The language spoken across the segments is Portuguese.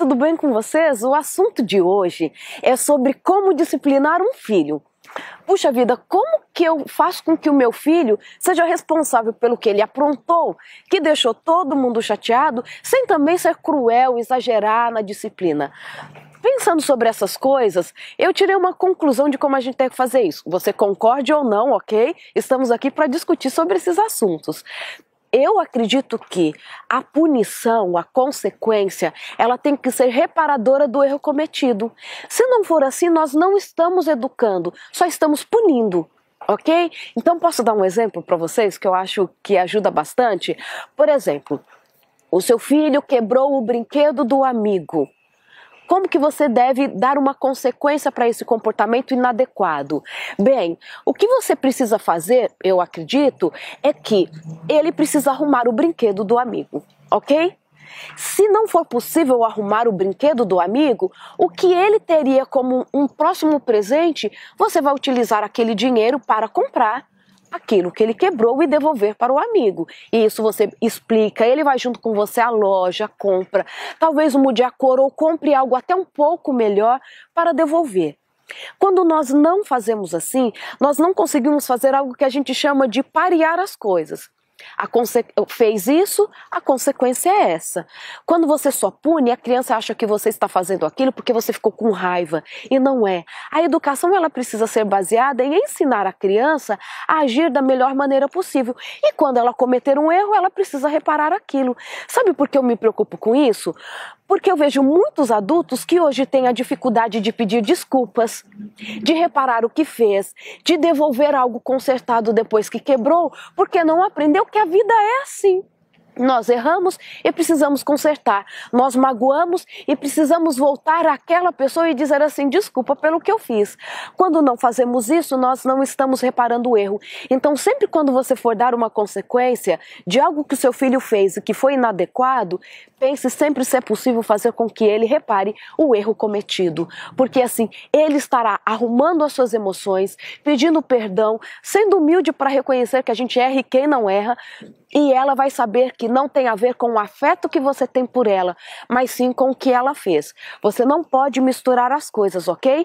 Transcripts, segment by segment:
tudo bem com vocês? O assunto de hoje é sobre como disciplinar um filho. Puxa vida, como que eu faço com que o meu filho seja responsável pelo que ele aprontou, que deixou todo mundo chateado, sem também ser cruel, exagerar na disciplina? Pensando sobre essas coisas, eu tirei uma conclusão de como a gente tem que fazer isso. Você concorde ou não, ok? Estamos aqui para discutir sobre esses assuntos. Eu acredito que a punição, a consequência, ela tem que ser reparadora do erro cometido. Se não for assim, nós não estamos educando, só estamos punindo. Ok? Então, posso dar um exemplo para vocês que eu acho que ajuda bastante? Por exemplo, o seu filho quebrou o brinquedo do amigo como que você deve dar uma consequência para esse comportamento inadequado? Bem, o que você precisa fazer, eu acredito, é que ele precisa arrumar o brinquedo do amigo, ok? Se não for possível arrumar o brinquedo do amigo, o que ele teria como um próximo presente, você vai utilizar aquele dinheiro para comprar aquilo que ele quebrou e devolver para o amigo. E isso você explica, ele vai junto com você à loja, compra, talvez mude a cor ou compre algo até um pouco melhor para devolver. Quando nós não fazemos assim, nós não conseguimos fazer algo que a gente chama de parear as coisas. Fez isso, a consequência é essa. Quando você só pune, a criança acha que você está fazendo aquilo porque você ficou com raiva. E não é. A educação ela precisa ser baseada em ensinar a criança a agir da melhor maneira possível. E quando ela cometer um erro, ela precisa reparar aquilo. Sabe por que eu me preocupo com isso? Porque eu vejo muitos adultos que hoje têm a dificuldade de pedir desculpas, de reparar o que fez, de devolver algo consertado depois que quebrou, porque não aprendeu porque a vida é assim. Nós erramos e precisamos consertar. Nós magoamos e precisamos voltar àquela pessoa e dizer assim: desculpa pelo que eu fiz. Quando não fazemos isso, nós não estamos reparando o erro. Então, sempre quando você for dar uma consequência de algo que o seu filho fez e que foi inadequado, pense sempre se é possível fazer com que ele repare o erro cometido. Porque assim, ele estará arrumando as suas emoções, pedindo perdão, sendo humilde para reconhecer que a gente erra e quem não erra, e ela vai saber que não tem a ver com o afeto que você tem por ela, mas sim com o que ela fez. Você não pode misturar as coisas, ok?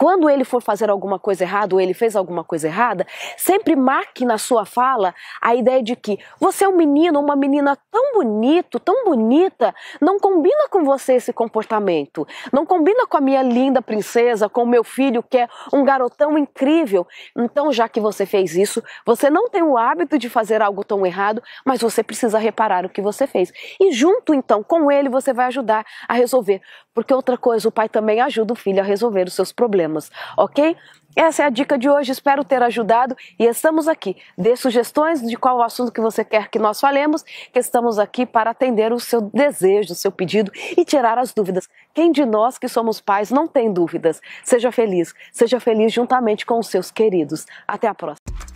quando ele for fazer alguma coisa errada ou ele fez alguma coisa errada, sempre marque na sua fala a ideia de que você é um menino ou uma menina tão bonito, tão bonita, não combina com você esse comportamento, não combina com a minha linda princesa, com o meu filho que é um garotão incrível. Então, já que você fez isso, você não tem o hábito de fazer algo tão errado, mas você precisa reparar o que você fez. E junto então com ele você vai ajudar a resolver, porque outra coisa, o pai também ajuda o filho a resolver os seus problemas ok? Essa é a dica de hoje, espero ter ajudado e estamos aqui. Dê sugestões de qual assunto que você quer que nós falemos, que estamos aqui para atender o seu desejo, o seu pedido e tirar as dúvidas. Quem de nós que somos pais não tem dúvidas? Seja feliz, seja feliz juntamente com os seus queridos. Até a próxima.